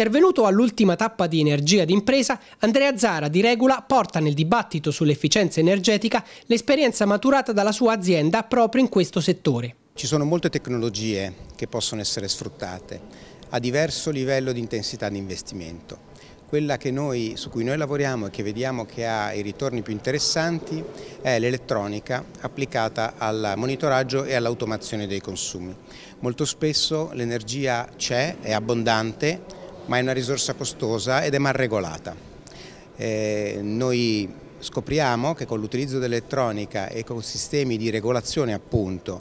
Intervenuto all'ultima tappa di energia d'impresa, Andrea Zara di Regula porta nel dibattito sull'efficienza energetica l'esperienza maturata dalla sua azienda proprio in questo settore. Ci sono molte tecnologie che possono essere sfruttate a diverso livello di intensità di investimento. Quella noi, su cui noi lavoriamo e che vediamo che ha i ritorni più interessanti è l'elettronica applicata al monitoraggio e all'automazione dei consumi. Molto spesso l'energia c'è, è abbondante, ma è una risorsa costosa ed è mal regolata. Eh, noi scopriamo che con l'utilizzo dell'elettronica e con sistemi di regolazione appunto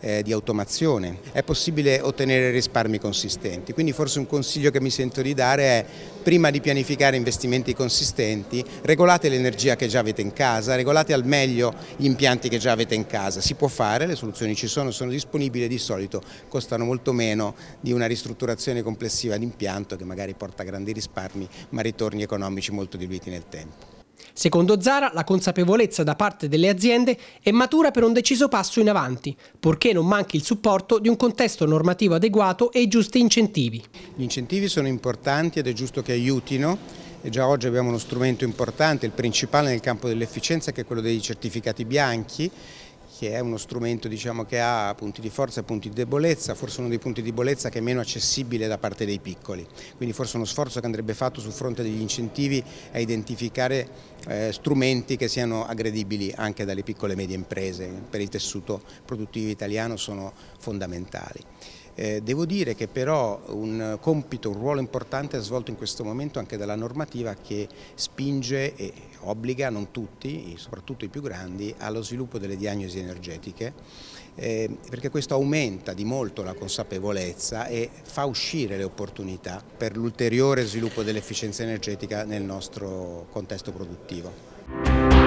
eh, di automazione è possibile ottenere risparmi consistenti. Quindi forse un consiglio che mi sento di dare è prima di pianificare investimenti consistenti, regolate l'energia che già avete in casa, regolate al meglio gli impianti che già avete in casa. Si può fare, le soluzioni ci sono, sono disponibili, e di solito costano molto meno di una ristrutturazione complessiva di impianto che magari porta grandi risparmi ma ritorni economici molto diluiti nel tempo. Secondo Zara, la consapevolezza da parte delle aziende è matura per un deciso passo in avanti, purché non manchi il supporto di un contesto normativo adeguato e i giusti incentivi. Gli incentivi sono importanti ed è giusto che aiutino e già oggi abbiamo uno strumento importante, il principale nel campo dell'efficienza che è quello dei certificati bianchi che è uno strumento diciamo, che ha punti di forza e punti di debolezza, forse uno dei punti di debolezza che è meno accessibile da parte dei piccoli, quindi forse uno sforzo che andrebbe fatto sul fronte degli incentivi è identificare eh, strumenti che siano aggredibili anche dalle piccole e medie imprese, per il tessuto produttivo italiano sono fondamentali. Eh, devo dire che però un compito, un ruolo importante è svolto in questo momento anche dalla normativa che spinge e obbliga, non tutti, soprattutto i più grandi, allo sviluppo delle diagnosi energetiche, eh, perché questo aumenta di molto la consapevolezza e fa uscire le opportunità per l'ulteriore sviluppo dell'efficienza energetica nel nostro contesto produttivo.